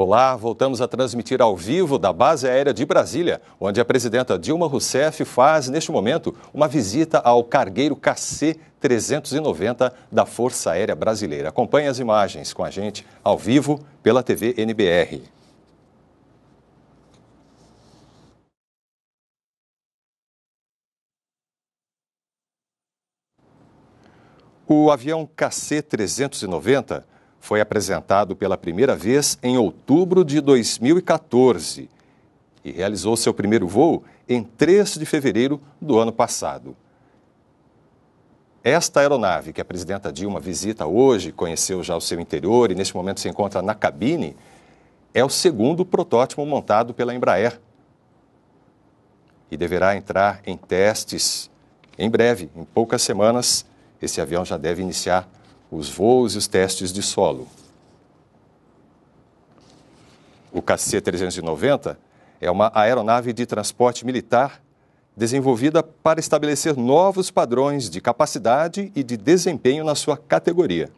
Olá, voltamos a transmitir ao vivo da Base Aérea de Brasília, onde a presidenta Dilma Rousseff faz, neste momento, uma visita ao cargueiro KC-390 da Força Aérea Brasileira. Acompanhe as imagens com a gente ao vivo pela TV NBR. O avião KC-390 foi apresentado pela primeira vez em outubro de 2014 e realizou seu primeiro voo em 3 de fevereiro do ano passado. Esta aeronave, que a presidenta Dilma visita hoje, conheceu já o seu interior e neste momento se encontra na cabine, é o segundo protótipo montado pela Embraer e deverá entrar em testes em breve, em poucas semanas. Esse avião já deve iniciar os voos e os testes de solo. O KC-390 é uma aeronave de transporte militar desenvolvida para estabelecer novos padrões de capacidade e de desempenho na sua categoria.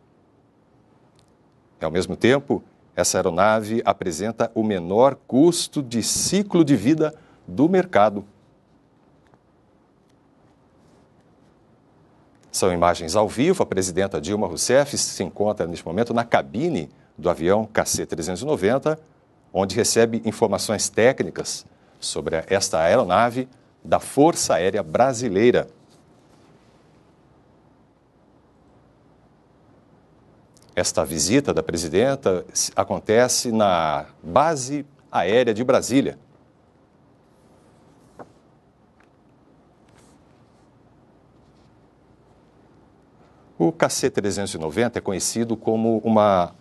Ao mesmo tempo, essa aeronave apresenta o menor custo de ciclo de vida do mercado São imagens ao vivo. A presidenta Dilma Rousseff se encontra neste momento na cabine do avião KC-390, onde recebe informações técnicas sobre esta aeronave da Força Aérea Brasileira. Esta visita da presidenta acontece na Base Aérea de Brasília, O KC-390 é conhecido como uma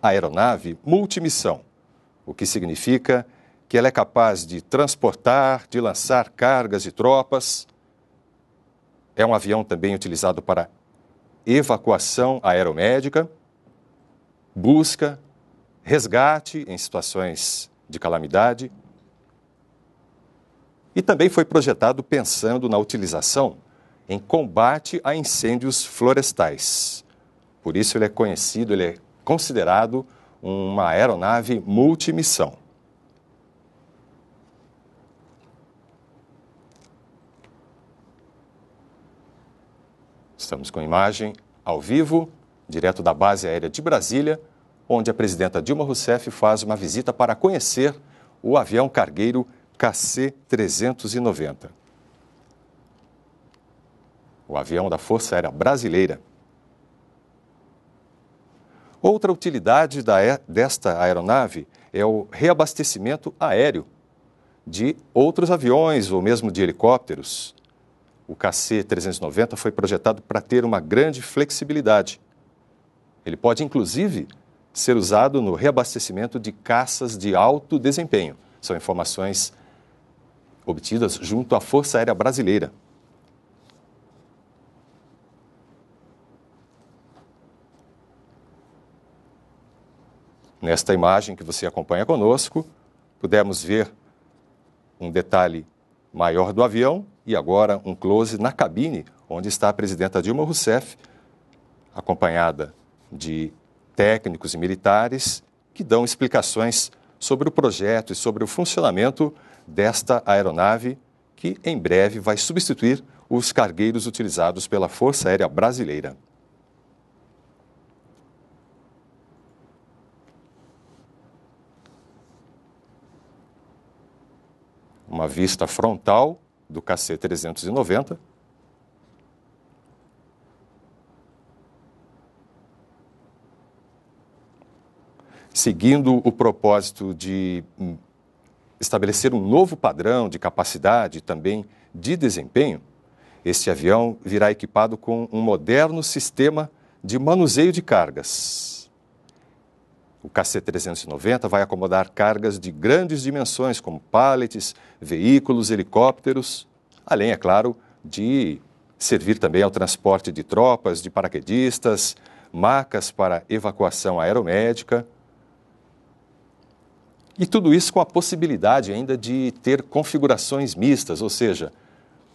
aeronave multimissão, o que significa que ela é capaz de transportar, de lançar cargas e tropas. É um avião também utilizado para evacuação aeromédica, busca, resgate em situações de calamidade. E também foi projetado pensando na utilização em combate a incêndios florestais. Por isso ele é conhecido, ele é considerado uma aeronave multimissão. Estamos com imagem ao vivo, direto da base aérea de Brasília, onde a presidenta Dilma Rousseff faz uma visita para conhecer o avião cargueiro KC-390 o avião da Força Aérea Brasileira. Outra utilidade da, é, desta aeronave é o reabastecimento aéreo de outros aviões ou mesmo de helicópteros. O KC-390 foi projetado para ter uma grande flexibilidade. Ele pode, inclusive, ser usado no reabastecimento de caças de alto desempenho. São informações obtidas junto à Força Aérea Brasileira. Nesta imagem que você acompanha conosco, pudemos ver um detalhe maior do avião e agora um close na cabine onde está a presidenta Dilma Rousseff, acompanhada de técnicos e militares que dão explicações sobre o projeto e sobre o funcionamento desta aeronave que em breve vai substituir os cargueiros utilizados pela Força Aérea Brasileira. uma vista frontal do KC-390. Seguindo o propósito de hum, estabelecer um novo padrão de capacidade e também de desempenho, este avião virá equipado com um moderno sistema de manuseio de cargas. O KC-390 vai acomodar cargas de grandes dimensões, como pallets, veículos, helicópteros, além, é claro, de servir também ao transporte de tropas, de paraquedistas, macas para evacuação aeromédica. E tudo isso com a possibilidade ainda de ter configurações mistas, ou seja,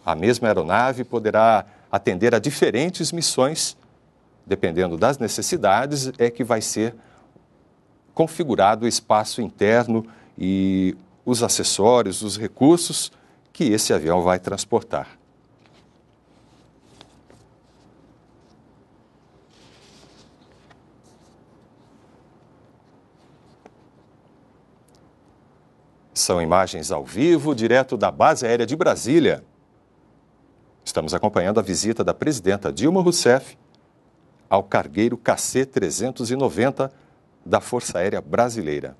a mesma aeronave poderá atender a diferentes missões, dependendo das necessidades, é que vai ser configurado o espaço interno e os acessórios, os recursos que esse avião vai transportar. São imagens ao vivo, direto da Base Aérea de Brasília. Estamos acompanhando a visita da presidenta Dilma Rousseff ao cargueiro KC-390 da Força Aérea Brasileira.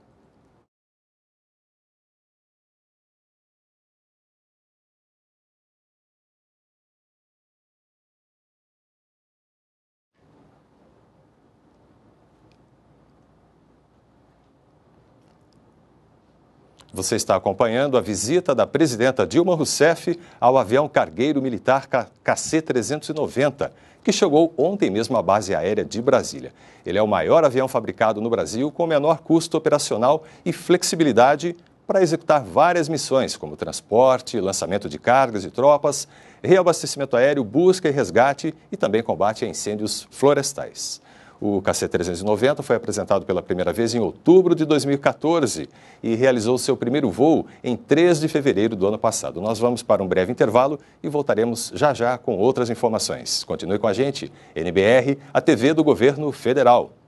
Você está acompanhando a visita da presidenta Dilma Rousseff ao avião cargueiro militar KC-390, que chegou ontem mesmo à base aérea de Brasília. Ele é o maior avião fabricado no Brasil, com menor custo operacional e flexibilidade para executar várias missões, como transporte, lançamento de cargas e tropas, reabastecimento aéreo, busca e resgate e também combate a incêndios florestais. O KC-390 foi apresentado pela primeira vez em outubro de 2014 e realizou seu primeiro voo em 3 de fevereiro do ano passado. Nós vamos para um breve intervalo e voltaremos já já com outras informações. Continue com a gente, NBR, a TV do Governo Federal.